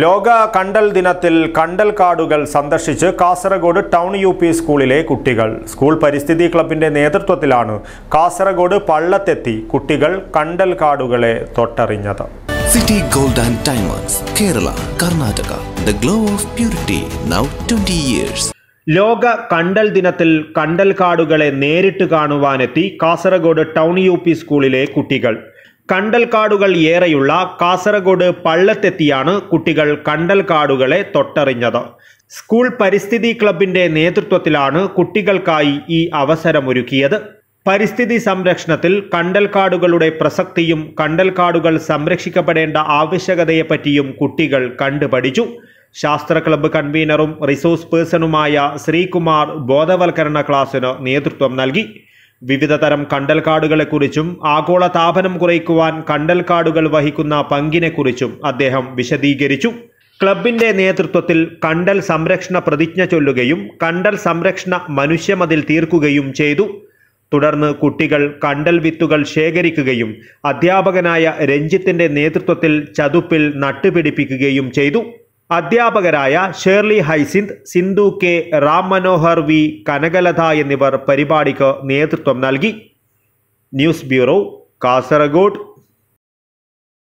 ലോക കണ്ടൽ ദിനത്തിൽ കണ്ടൽ കാടുകൾ സന്ദർശിച്ച് കാസർഗോഡ് ടൗൺ യു പി സ്കൂളിലെ കുട്ടികൾ സ്കൂൾ പരിസ്ഥിതി ക്ലബിന്റെ നേതൃത്വത്തിലാണ് കാസർഗോഡ് പള്ളത്തെത്തി കുട്ടികൾ കണ്ടൽ കാടുകളെ തൊട്ടറിഞ്ഞത് city gold and timers Kerala Karnataka the glow of purity now twenty years ലോക കണ്ടൽ ദിനത്തിൽ കണ്ടൽ കാടുകളെ നേരിട്ട് കാണുവാനെത്തി കാസർഗോഡ് ടൗൺ യു പി സ്കൂളിലെ കുട്ടികൾ കണ്ടൽക്കാടുകൾ ഏറെയുള്ള കാസർഗോഡ് പള്ളത്തെത്തിയാണ് കുട്ടികൾ കണ്ടൽക്കാടുകളെ തൊട്ടറിഞ്ഞത് സ്കൂൾ പരിസ്ഥിതി ക്ലബിന്റെ നേതൃത്വത്തിലാണ് കുട്ടികൾക്കായി ഈ അവസരമൊരുക്കിയത് പരിസ്ഥിതി സംരക്ഷണത്തിൽ കണ്ടൽക്കാടുകളുടെ പ്രസക്തിയും കണ്ടൽക്കാടുകൾ സംരക്ഷിക്കപ്പെടേണ്ട ആവശ്യകതയെപ്പറ്റിയും കുട്ടികൾ കണ്ടുപഠിച്ചു ശാസ്ത്ര ക്ലബ്ബ് കൺവീനറും റിസോഴ്സ് പേഴ്സണുമായ ശ്രീകുമാർ ബോധവൽക്കരണ ക്ലാസ്സിന് നേതൃത്വം നൽകി വിവിധതരം കണ്ടൽക്കാടുകളെക്കുറിച്ചും ആഗോള താപനം കുറയ്ക്കുവാൻ കണ്ടൽക്കാടുകൾ വഹിക്കുന്ന പങ്കിനെക്കുറിച്ചും അദ്ദേഹം വിശദീകരിച്ചു ക്ലബിന്റെ നേതൃത്വത്തിൽ കണ്ടൽ സംരക്ഷണ പ്രതിജ്ഞ ചൊല്ലുകയും കണ്ടൽ സംരക്ഷണ മനുഷ്യമതിൽ തീർക്കുകയും ചെയ്തു തുടർന്ന് കുട്ടികൾ കണ്ടൽ വിത്തുകൾ ശേഖരിക്കുകയും അധ്യാപകനായ രഞ്ജിത്തിന്റെ നേതൃത്വത്തിൽ ചതുപ്പിൽ നട്ടുപിടിപ്പിക്കുകയും ചെയ്തു അധ്യാപകരായ Shirley Hyacinth Sindhu K Ram Manohar V Kanakalatha എന്നിവർ പരിപാടിക്ക് നേതൃത്വം നൽകി ന്യൂസ് ബ്യൂറോ കാസർഗോഡ്